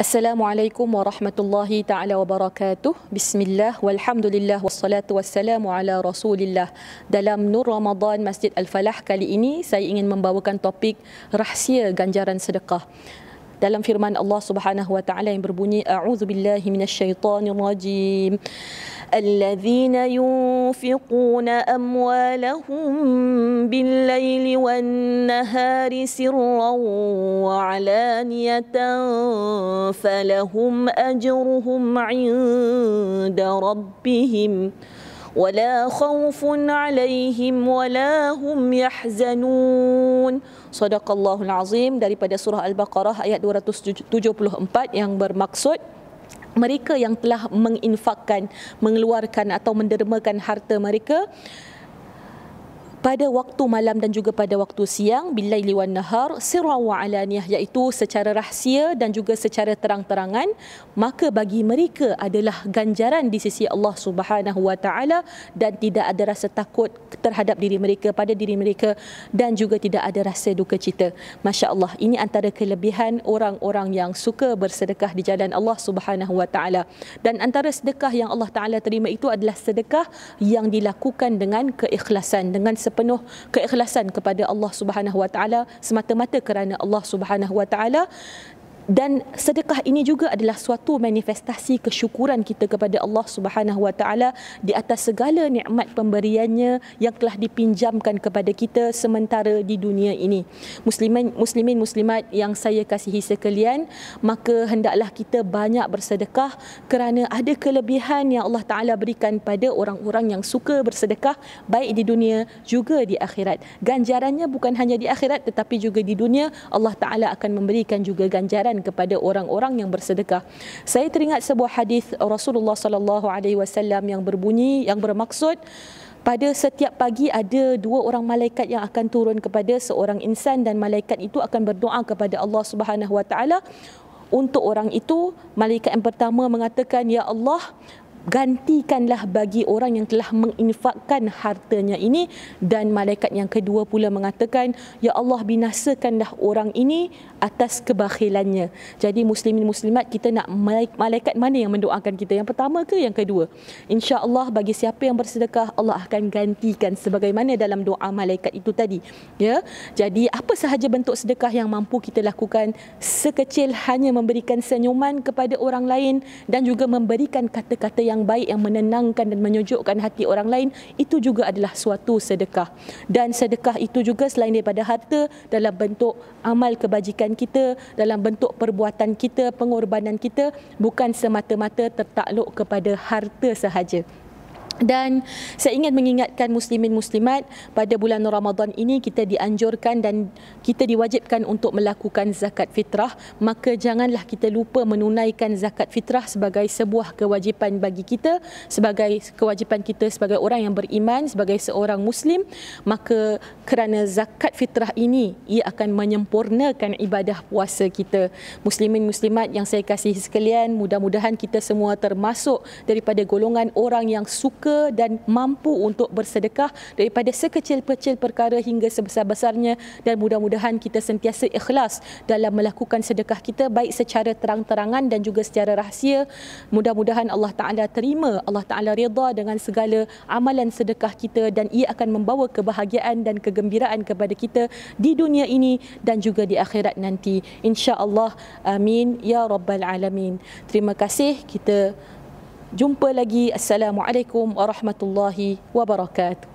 Assalamualaikum warahmatullahi taala wabarakatuh. Bismillah walhamdulillah wassalatu wassalamu ala Rasulillah. Dalam Nur Ramadan Masjid Al-Falah kali ini saya ingin membawakan topik rahsia ganjaran sedekah. dalam firman Allah Subhanahu wa taala yang berbunyi a'udzubillahi minasyaitonirrajim alladzina yunfiquna amwalahum bil-laili wan-nahari sirran wa 'alaniyatan falahum ajruhum 'inda rabbihim ولا خوف عليهم ولا هم يحزنون صدق الله العظيم daripada surah al-baqarah ayat 274 yang bermaksud mereka yang telah menginfakkan mengeluarkan atau mendermakan harta mereka pada waktu malam dan juga pada waktu siang bilaili wan nahar sirra wa alaniyah iaitu secara rahsia dan juga secara terang-terangan maka bagi mereka adalah ganjaran di sisi Allah Subhanahu wa taala dan tidak ada rasa takut terhadap diri mereka pada diri mereka dan juga tidak ada rasa duka cita masya-Allah ini antara kelebihan orang-orang yang suka bersedekah di jalan Allah Subhanahu wa taala dan antara sedekah yang Allah taala terima itu adalah sedekah yang dilakukan dengan keikhlasan dengan sepenuh keikhlasan kepada Allah Subhanahu Wa Taala semata-mata kerana Allah Subhanahu Wa Taala dan sedekah ini juga adalah suatu manifestasi kesyukuran kita kepada Allah Subhanahu Wa di atas segala nikmat pemberiannya yang telah dipinjamkan kepada kita sementara di dunia ini. Muslimin muslimin muslimat yang saya kasihi sekalian, maka hendaklah kita banyak bersedekah kerana ada kelebihan yang Allah Taala berikan pada orang-orang yang suka bersedekah baik di dunia juga di akhirat. Ganjarannya bukan hanya di akhirat tetapi juga di dunia Allah Taala akan memberikan juga ganjaran kepada orang-orang yang bersedekah. Saya teringat sebuah hadis Rasulullah sallallahu alaihi wasallam yang berbunyi yang bermaksud pada setiap pagi ada dua orang malaikat yang akan turun kepada seorang insan dan malaikat itu akan berdoa kepada Allah Subhanahu wa taala untuk orang itu malaikat yang pertama mengatakan ya Allah gantikanlah bagi orang yang telah menginfakkan hartanya ini dan malaikat yang kedua pula mengatakan ya Allah binasakanlah orang ini atas kebakhilannya jadi muslimin muslimat kita nak malaikat mana yang mendoakan kita yang pertama ke yang kedua Insya Allah bagi siapa yang bersedekah Allah akan gantikan sebagaimana dalam doa malaikat itu tadi ya jadi apa sahaja bentuk sedekah yang mampu kita lakukan sekecil hanya memberikan senyuman kepada orang lain dan juga memberikan kata-kata yang baik yang menenangkan dan menyejukkan hati orang lain itu juga adalah suatu sedekah dan sedekah itu juga selain daripada harta dalam bentuk amal kebajikan kita dalam bentuk perbuatan kita pengorbanan kita bukan semata-mata tertakluk kepada harta sahaja dan saya ingin mengingatkan muslimin muslimat pada bulan Ramadan ini kita dianjurkan dan kita diwajibkan untuk melakukan zakat fitrah maka janganlah kita lupa menunaikan zakat fitrah sebagai sebuah kewajipan bagi kita sebagai kewajipan kita sebagai orang yang beriman sebagai seorang muslim maka kerana zakat fitrah ini ia akan menyempurnakan ibadah puasa kita muslimin muslimat yang saya kasih sekalian mudah-mudahan kita semua termasuk daripada golongan orang yang suka suka dan mampu untuk bersedekah daripada sekecil-kecil perkara hingga sebesar-besarnya dan mudah-mudahan kita sentiasa ikhlas dalam melakukan sedekah kita baik secara terang-terangan dan juga secara rahsia. Mudah-mudahan Allah Ta'ala terima, Allah Ta'ala reda dengan segala amalan sedekah kita dan ia akan membawa kebahagiaan dan kegembiraan kepada kita di dunia ini dan juga di akhirat nanti. InsyaAllah. Amin. Ya Rabbal Alamin. Terima kasih. Kita Jumpa lagi. Assalamualaikum warahmatullahi wabarakatuh.